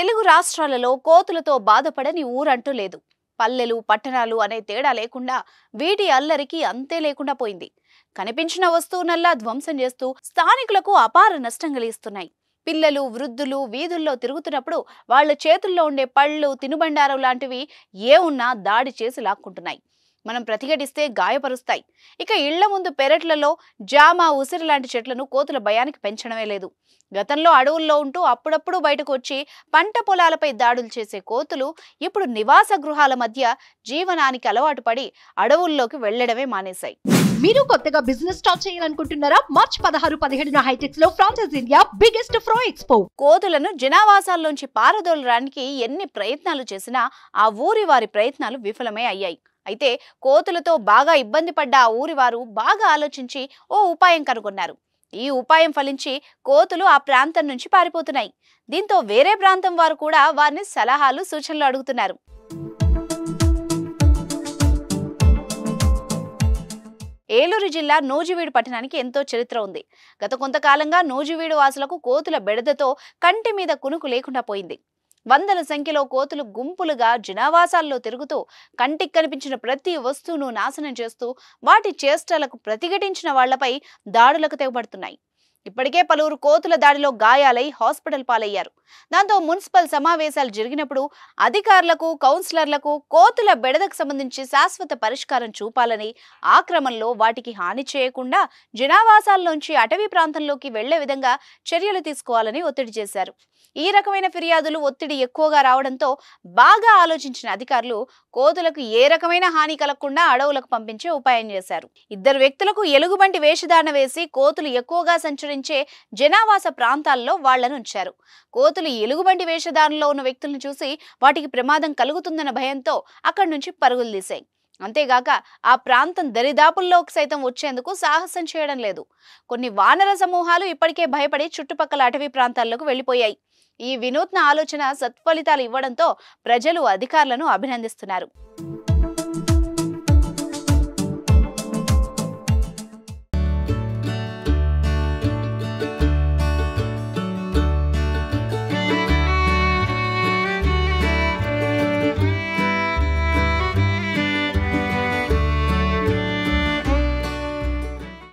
తెలుగు రాష్ట్రాలలో కోతులతో బాధపడని ఊరంటూ లేదు పల్లెలు పట్టణాలు అనే తేడా లేకుండా వీటి అల్లరికి అంతే లేకుండా పోయింది కనిపించిన వస్తువునల్లా ధ్వంసం చేస్తూ స్థానికులకు అపార నష్టం కలిగిస్తున్నాయి పిల్లలు వృద్ధులు వీధుల్లో తిరుగుతున్నప్పుడు వాళ్ళ చేతుల్లో ఉండే పళ్ళు తినుబండారం లాంటివి ఏ ఉన్నా దాడి చేసి లాక్కుంటున్నాయి మనం ప్రతిఘటిస్తే గాయపరుస్తాయి ఇక ఇళ్ల ముందు పెరట్లలో జామ ఉసిరి లాంటి చెట్లను కోతుల భయానికి పెంచడమే లేదు గతంలో అడవుల్లో ఉంటూ అప్పుడప్పుడు బయటకు వచ్చి పంట పొలాలపై దాడులు చేసే కోతులు ఇప్పుడు నివాస గృహాల మధ్య జీవనానికి అలవాటు పడి అడవుల్లోకి వెళ్లడమే మానేశాయి మీరు కొత్తగా బిజినెస్ స్టార్ట్ చేయాలనుకుంటున్నారా మార్చ్ పదహారు పదిహేడున హైటెక్స్ లో ఫ్రాన్సెస్ ఇండియా బిగ్గెస్ట్ ఫ్రో ఎక్స్పో కోతులను జనావాసాల్లోంచి పారదోలడానికి ఎన్ని ప్రయత్నాలు చేసినా ఆ ఊరి వారి ప్రయత్నాలు విఫలమే అయ్యాయి అయితే కోతులతో బాగా ఇబ్బంది పడ్డ ఆ ఊరి వారు బాగా ఆలోచించి ఓ ఉపాయం కనుగొన్నారు ఈ ఉపాయం ఫలించి కోతులు ఆ ప్రాంతం నుంచి పారిపోతున్నాయి దీంతో వేరే ప్రాంతం వారు కూడా వారిని సలహాలు సూచనలు అడుగుతున్నారు ఏలూరు జిల్లా నూజివీడు పట్టణానికి ఎంతో చరిత్ర ఉంది గత కొంతకాలంగా నూజివీడు వాసులకు కోతుల బెడదతో కంటి మీద కునుకు లేకుండా పోయింది వందల సంఖ్యలో కోతులు గుంపులుగా జనావాసాల్లో తిరుగుతూ కంటికి కనిపించిన ప్రతి వస్తువును నాశనం చేస్తూ వాటి చేష్టలకు ప్రతిఘటించిన వాళ్లపై దాడులకు తెగబడుతున్నాయి ఇప్పటికే పలువురు కోతుల దాడిలో గాయాలై హాస్పిటల్ పాలయ్యారు దాంతో మున్సిపల్ సమావేశాలు జరిగినప్పుడు అధికారులకు కౌన్సిలర్లకు కోతుల బెడదకు సంబంధించి శాశ్వత పరిష్కారం చూపాలని ఆక్రమంలో వాటికి హాని చేయకుండా జనావాసాల్లోంచి అటవీ ప్రాంతంలోకి వెళ్లే విధంగా చర్యలు తీసుకోవాలని ఒత్తిడి చేశారు ఈ రకమైన ఫిర్యాదులు ఒత్తిడి ఎక్కువగా రావడంతో బాగా ఆలోచించిన అధికారులు కోతులకు ఏ రకమైన హాని కలగకుండా అడవులకు పంపించే ఉపాయం చేశారు ఇద్దరు వ్యక్తులకు ఎలుగుబంటి వేషధారణ వేసి కోతులు ఎక్కువగా సంచరి సంచరించే జనావాస ప్రాంతాల్లో వాళ్లను ఉంచారు కోతులు ఎలుగుబండి వేషధారంలో ఉన్న వ్యక్తులను చూసి వాటికి ప్రమాదం కలుగుతుందన్న భయంతో అక్కడి నుంచి పరుగులు తీశాయి అంతేగాక ఆ ప్రాంతం దరిదాపుల్లోకి సైతం వచ్చేందుకు సాహసం చేయడం లేదు కొన్ని వానర సమూహాలు ఇప్పటికే భయపడి చుట్టుపక్కల అటవీ ప్రాంతాల్లోకి వెళ్ళిపోయాయి ఈ వినూత్న ఆలోచన సత్ఫలితాలు ఇవ్వడంతో ప్రజలు అధికారులను అభినందిస్తున్నారు